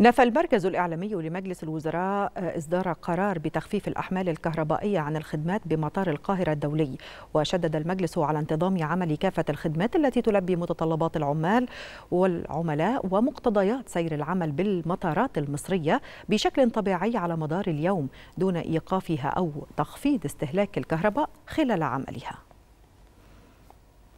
نفى المركز الإعلامي لمجلس الوزراء آه، إصدار قرار بتخفيف الأحمال الكهربائية عن الخدمات بمطار القاهرة الدولي وشدد المجلس على انتظام عمل كافة الخدمات التي تلبي متطلبات العمال والعملاء ومقتضيات سير العمل بالمطارات المصرية بشكل طبيعي على مدار اليوم دون إيقافها أو تخفيض استهلاك الكهرباء خلال عملها